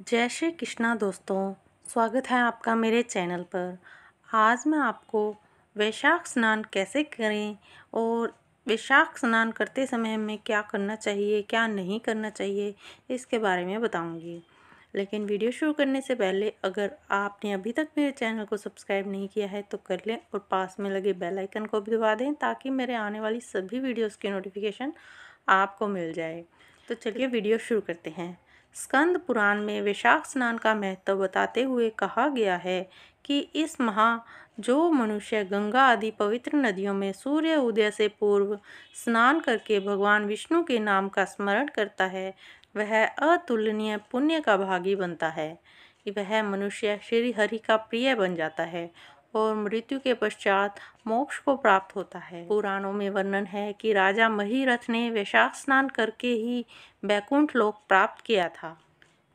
जय श्री कृष्णा दोस्तों स्वागत है आपका मेरे चैनल पर आज मैं आपको वैशाख स्नान कैसे करें और वैशाख स्नान करते समय हमें क्या करना चाहिए क्या नहीं करना चाहिए इसके बारे में बताऊंगी लेकिन वीडियो शुरू करने से पहले अगर आपने अभी तक मेरे चैनल को सब्सक्राइब नहीं किया है तो कर लें और पास में लगे बेल आइकन को भी दबा दें ताकि मेरे आने वाली सभी वीडियोस की नोटिफिकेशन आपको मिल जाए तो चलिए वीडियो शुरू करते हैं स्कंद पुराण में वैशाख स्नान का महत्व बताते हुए कहा गया है कि इस महा जो मनुष्य गंगा आदि पवित्र नदियों में सूर्य उदय से पूर्व स्नान करके भगवान विष्णु के नाम का स्मरण करता है वह अतुलनीय पुण्य का भागी बनता है वह मनुष्य श्री हरि का प्रिय बन जाता है और मृत्यु के पश्चात मोक्ष को प्राप्त होता है पुराणों में वर्णन है कि राजा महीरथ ने वैशाख स्नान करके ही बैकुंठ लोक प्राप्त किया था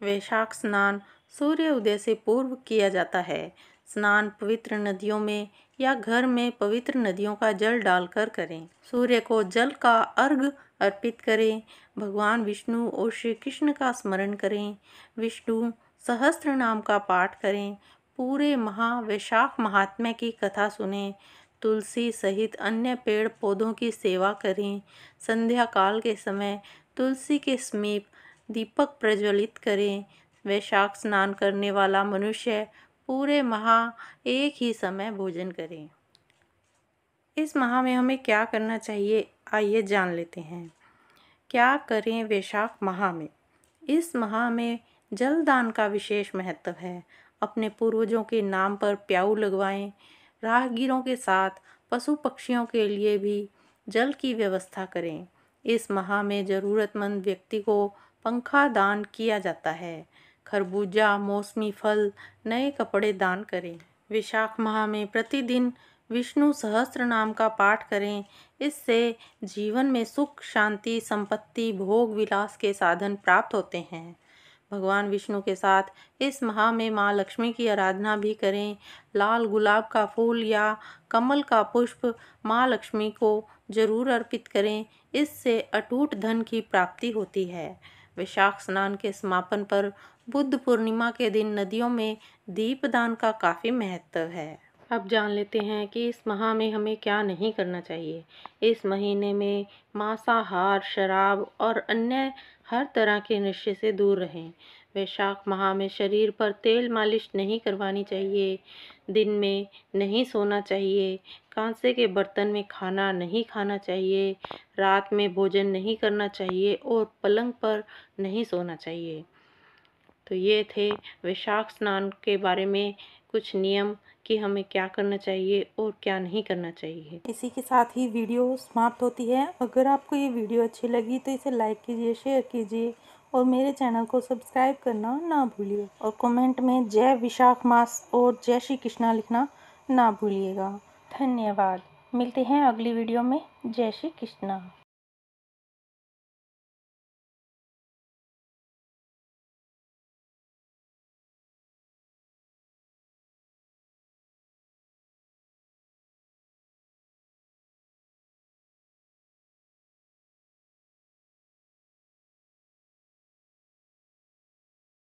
वैशाख स्नान सूर्य उदय से पूर्व किया जाता है स्नान पवित्र नदियों में या घर में पवित्र नदियों का जल डालकर करें सूर्य को जल का अर्घ अर्पित करें भगवान विष्णु और श्री कृष्ण का स्मरण करें विष्णु सहस्त्र नाम का पाठ करें पूरे महा वैशाख महात्म्य की कथा सुने तुलसी सहित अन्य पेड़ पौधों की सेवा करें संध्या काल के समय तुलसी के समीप दीपक प्रज्वलित करें वैशाख स्नान करने वाला मनुष्य पूरे माह एक ही समय भोजन करें इस माह में हमें क्या करना चाहिए आइए जान लेते हैं क्या करें वैशाख माह में इस माह में जल दान का विशेष महत्व है अपने पूर्वजों के नाम पर प्याऊ लगवाएं राहगीरों के साथ पशु पक्षियों के लिए भी जल की व्यवस्था करें इस माह में ज़रूरतमंद व्यक्ति को पंखा दान किया जाता है खरबूजा मौसमी फल नए कपड़े दान करें विशाख माह में प्रतिदिन विष्णु सहस्त्र नाम का पाठ करें इससे जीवन में सुख शांति संपत्ति भोग विलास के साधन प्राप्त होते हैं भगवान विष्णु के साथ इस माह में माँ लक्ष्मी की आराधना भी करें लाल गुलाब का फूल या कमल का पुष्प माँ लक्ष्मी को जरूर अर्पित करें इससे अटूट धन की प्राप्ति होती है विशाख स्नान के समापन पर बुद्ध पूर्णिमा के दिन नदियों में दीपदान का काफ़ी महत्व है अब जान लेते हैं कि इस माह में हमें क्या नहीं करना चाहिए इस महीने में मांसाहार शराब और अन्य हर तरह के नशे से दूर रहें वैशाख माह में शरीर पर तेल मालिश नहीं करवानी चाहिए दिन में नहीं सोना चाहिए कांसे के बर्तन में खाना नहीं खाना चाहिए रात में भोजन नहीं करना चाहिए और पलंग पर नहीं सोना चाहिए तो ये थे वैशाख स्नान के बारे में कुछ नियम कि हमें क्या करना चाहिए और क्या नहीं करना चाहिए इसी के साथ ही वीडियो समाप्त होती है अगर आपको ये वीडियो अच्छी लगी तो इसे लाइक कीजिए शेयर कीजिए और मेरे चैनल को सब्सक्राइब करना ना भूलिए और कमेंट में जय विशाख मास और जय श्री कृष्णा लिखना ना भूलिएगा धन्यवाद मिलते हैं अगली वीडियो में जय श्री कृष्णा